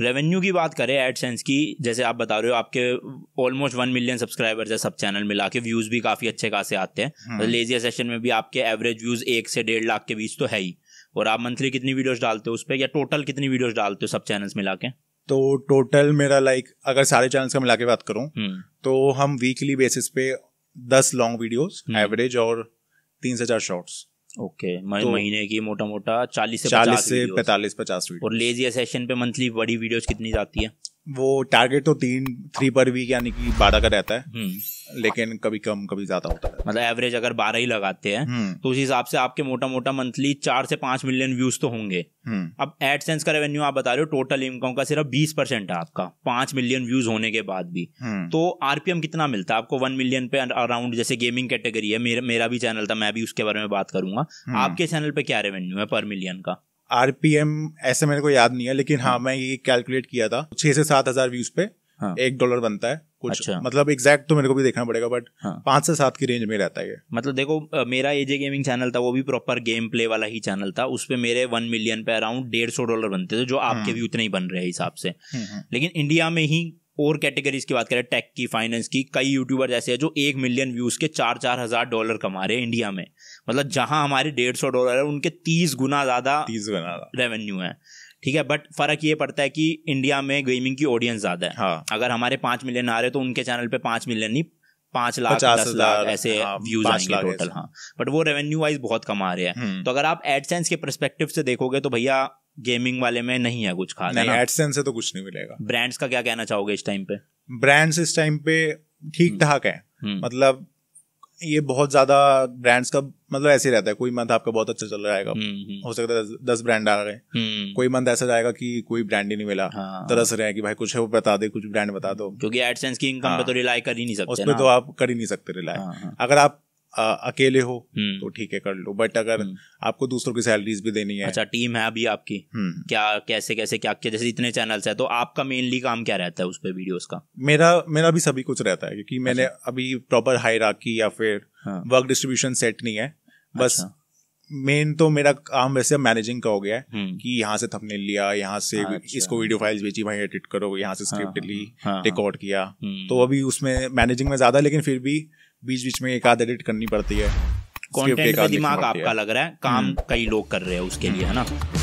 Revenue की बात करें एडसेंस की जैसे आप बता रहे हो आपके ऑलमोस्ट वन मिलियन सब्सक्राइबर्स है सब चैनल मिला के व्यूज भी काफी अच्छे खासे आते हैं तो लेजिया सेशन में भी आपके एवरेज व्यूज एक से डेढ़ लाख के बीच तो है ही और आप मंथली कितनी वीडियोस डालते हो उस पर या टोटल कितनी वीडियोस डालते हो सब चैनल्स मिला के तो टोटल मेरा लाइक अगर सारे चैनल्स का मिला के बात करूँ हम्म। तो हम वीकली बेसिस पे दस लॉन्ग वीडियोज एवरेज और तीन से चार शॉर्ट्स ओके okay, तो महीने की मोटा मोटा चालीस से चालीस से पैंतालीस पचास और लेजी सेशन पे मंथली बड़ी वीडियोस कितनी जाती है वो टारगेट तो तीन थ्री पर वीक यानी कि बारह का रहता है हम्म। लेकिन कभी कम कभी ज्यादा होता है मतलब एवरेज अगर बारह ही लगाते हैं हम्म। तो उस हिसाब से आपके मोटा मोटा मंथली चार से पांच मिलियन व्यूज तो होंगे हम्म। अब एडसेंस का रेवेन्यू आप बता रहे हो टोटल इनकम का सिर्फ बीस परसेंट है आपका पांच मिलियन व्यूज होने के बाद भी तो आरपीएम कितना मिलता है आपको वन मिलियन पे अराउंड जैसे गेमिंग कैटेगरी है मेरा मेरा भी चैनल था मैं भी उसके बारे में बात करूंगा आपके चैनल पे क्या रेवेन्यू है पर मिलियन का आरपीएम ऐसे मेरे को याद नहीं है लेकिन हाँ हम्म। मैं ये कैलकुलेट किया था छह से सात हजार व्यूज पे हाँ। एक डॉलर बनता है कुछ अच्छा। मतलब एग्जैक्ट तो मेरे को भी देखना पड़ेगा बट हाँ। पांच से सात की रेंज में रहता है मतलब देखो मेरा एजे गेमिंग चैनल था वो भी प्रॉपर गेम प्ले वाला ही चैनल था उस पर मेरे वन मिलियन पे अराउंड डेढ़ सौ डॉलर बनते थे जो आपके भी हम्म। उतने ही बन रहे हैं हिसाब से हम्म, लेकिन इंडिया में ही और कैटेगरीज की बात करें टेक की फाइनेंस की कई यूट्यूबर्स ऐसे हैं जो एक मिलियन व्यूज के चार चार हजार डॉलर कमा रहे हैं इंडिया में मतलब जहां हमारे डेढ़ सौ डॉलर है उनके तीस गुना ज्यादा तीस गुना रेवेन्यू है ठीक है बट फर्क ये पड़ता है कि इंडिया में गेमिंग की ऑडियंस ज्यादा है हाँ। अगर हमारे पांच मिलियन आ रहे तो उनके चैनल पे पांच मिलियन नहीं पांच लाख दस लाख ऐसे व्यूज हाँ, आएंगे टोटल हाँ बट वो रेवेन्यू वाइज बहुत कम आ रहे हैं हम्म। तो अगर आप एडसेंस के परस्पेक्टिव से देखोगे तो भैया गेमिंग वाले में नहीं है कुछ खास नहीं एडसेंस से तो कुछ नहीं मिलेगा ब्रांड्स का क्या कहना चाहोगे इस टाइम पे ब्रांड्स इस टाइम पे ठीक हम्म। ठाक है हम्म। मतलब ये बहुत ज्यादा ब्रांड्स का मतलब ऐसे रहता है कोई मंथ आपका बहुत अच्छा चल रहा है हम्म, हो सकता है दस, ब्रांड आ गए कोई मंथ ऐसा जाएगा कि कोई ब्रांड ही नहीं मिला हाँ। तरस रहे हैं कि भाई कुछ है वो बता दे कुछ ब्रांड बता दो क्योंकि एडसेंस की इनकम पे तो रिलाई हाँ। कर ही नहीं सकते उस पर तो आप कर ही नहीं सकते रिलाई हाँ, हाँ। अगर आप आ, अकेले हो हम्म। तो ठीक है कर लो बट अगर हम्म। आपको दूसरों की सैलरीज भी देनी है अच्छा टीम है अभी आपकी हम्म। क्या कैसे कैसे क्या क्या जैसे इतने चैनल्स है तो आपका मेनली काम क्या रहता है उस पर वीडियोस का मेरा मेरा भी सभी कुछ रहता है क्योंकि मैंने अच्छा। अभी प्रॉपर हाई या फिर हाँ। वर्क डिस्ट्रीब्यूशन सेट नहीं है बस अच्छा। मेन तो मेरा काम वैसे मैनेजिंग का हो गया है हम्म। कि यहाँ से थपने लिया यहाँ से अच्छा। इसको वीडियो फाइल्स बेची भाई एडिट करो यहाँ से स्क्रिप्ट ली रिकॉर्ड किया हम्म। तो अभी उसमें मैनेजिंग में ज्यादा लेकिन फिर भी बीच बीच में एक आध एडिट करनी पड़ती है कंटेंट दिमाग आपका लग रहा है काम हम्म। कई लोग कर रहे हैं उसके लिए है ना